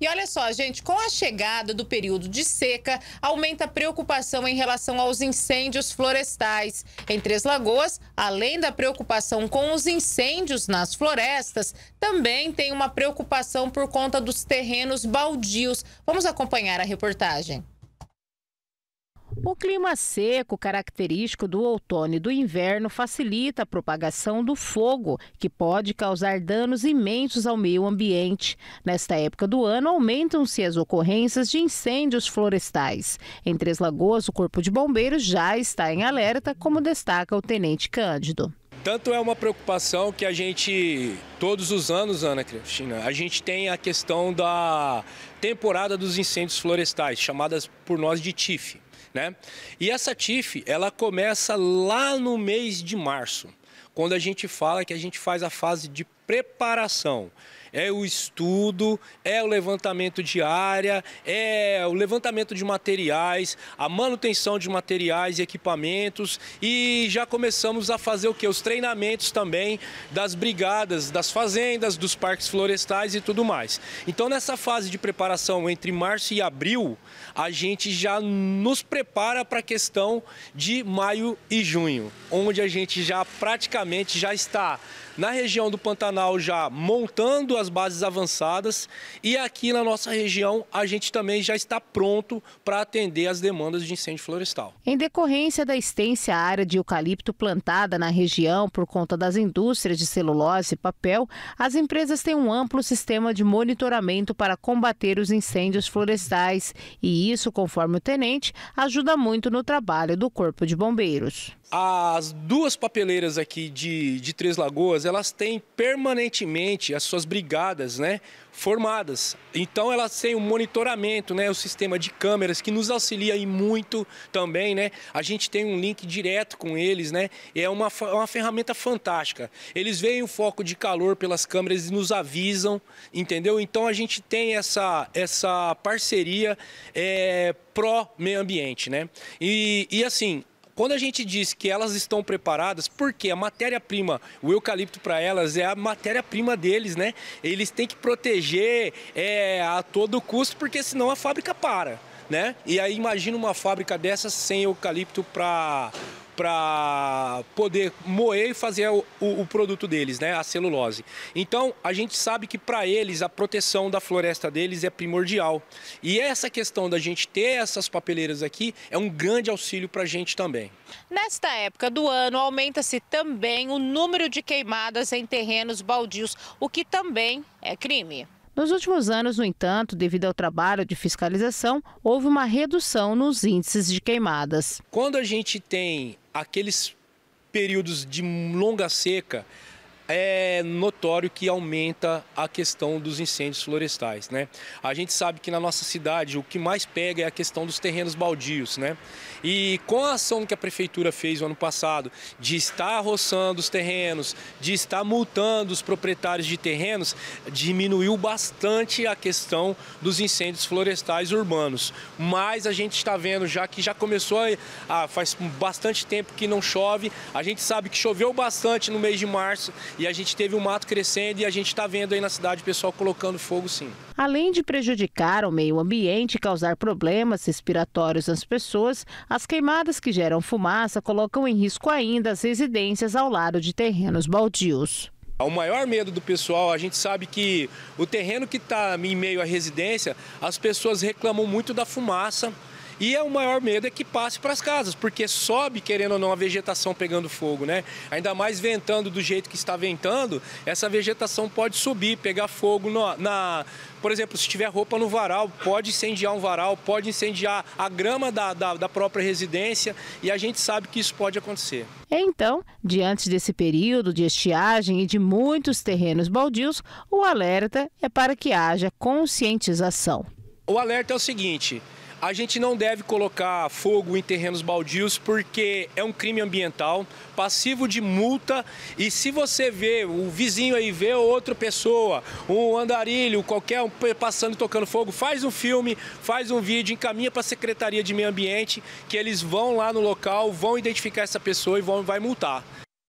E olha só, gente, com a chegada do período de seca, aumenta a preocupação em relação aos incêndios florestais. Em Três Lagoas, além da preocupação com os incêndios nas florestas, também tem uma preocupação por conta dos terrenos baldios. Vamos acompanhar a reportagem. O clima seco, característico do outono e do inverno, facilita a propagação do fogo, que pode causar danos imensos ao meio ambiente. Nesta época do ano, aumentam-se as ocorrências de incêndios florestais. Em Três Lagoas, o Corpo de Bombeiros já está em alerta, como destaca o Tenente Cândido. Tanto é uma preocupação que a gente, todos os anos, Ana Cristina, a gente tem a questão da temporada dos incêndios florestais, chamadas por nós de TIF. Né? E essa TIF, ela começa lá no mês de março, quando a gente fala que a gente faz a fase de preparação. É o estudo, é o levantamento de área, é o levantamento de materiais, a manutenção de materiais e equipamentos e já começamos a fazer o que? Os treinamentos também das brigadas, das fazendas, dos parques florestais e tudo mais. Então nessa fase de preparação entre março e abril, a gente já nos prepara para a questão de maio e junho, onde a gente já praticamente já está na região do Pantanal já montando as bases avançadas e aqui na nossa região a gente também já está pronto para atender as demandas de incêndio florestal. Em decorrência da extensa área de eucalipto plantada na região por conta das indústrias de celulose e papel, as empresas têm um amplo sistema de monitoramento para combater os incêndios florestais e isso, conforme o tenente, ajuda muito no trabalho do Corpo de Bombeiros. As duas papeleiras aqui de, de Três Lagoas, elas têm permanentemente as suas brigadas, né? formadas. Então elas têm o um monitoramento, né, o sistema de câmeras que nos auxilia aí muito também, né? A gente tem um link direto com eles, né? É uma, é uma ferramenta fantástica. Eles veem o foco de calor pelas câmeras e nos avisam, entendeu? Então a gente tem essa essa parceria é, eh, pró meio ambiente, né? E, e assim quando a gente diz que elas estão preparadas, porque a matéria-prima, o eucalipto para elas é a matéria-prima deles, né? Eles têm que proteger é, a todo custo, porque senão a fábrica para. Né? E aí imagina uma fábrica dessas sem eucalipto para para poder moer e fazer o, o, produto deles, né, a celulose. Então, a gente sabe que para eles a proteção da floresta deles é primordial. E essa questão da gente ter essas papeleiras aqui é um grande auxílio para a gente também. Nesta época do ano, aumenta-se também o número de queimadas em terrenos baldios, o que também é crime. Nos últimos anos, no entanto, devido ao trabalho de fiscalização, houve uma redução nos índices de queimadas. Quando a gente tem aqueles períodos de longa seca, é notório que aumenta a questão dos incêndios florestais. Né? A gente sabe que na nossa cidade o que mais pega é a questão dos terrenos baldios. Né? E com a ação que a prefeitura fez no ano passado de estar roçando os terrenos, de estar multando os proprietários de terrenos, diminuiu bastante a questão dos incêndios florestais urbanos. Mas a gente está vendo já que já começou a, a ah, faz bastante tempo que não chove. A gente sabe que choveu bastante no mês de março e a gente teve o um mato crescendo e a gente está vendo aí na cidade o pessoal colocando fogo sim. Além de prejudicar o meio ambiente e causar problemas respiratórios nas pessoas, as queimadas que geram fumaça colocam em risco ainda as residências ao lado de terrenos baldios. O maior medo do pessoal, a gente sabe que o terreno que está em meio à residência, as pessoas reclamam muito da fumaça, e é o maior medo é que passe para as casas, porque sobe, querendo ou não, a vegetação pegando fogo, né? Ainda mais ventando do jeito que está ventando, essa vegetação pode subir, pegar fogo na, na por exemplo, se tiver roupa no varal, pode incendiar um varal, pode incendiar a grama da, da, da, própria residência e a gente sabe que isso pode acontecer. Então, diante desse período de estiagem e de muitos terrenos baldios, o alerta é para que haja conscientização. O alerta é o seguinte: a gente não deve colocar fogo em terrenos baldios porque é um crime ambiental, passivo de multa. E se você vê o vizinho aí, vê outra pessoa, um andarilho, qualquer um passando tocando fogo, faz um filme, faz um vídeo, encaminha para a Secretaria de Meio Ambiente, que eles vão lá no local, vão identificar essa pessoa e vão, vai multar.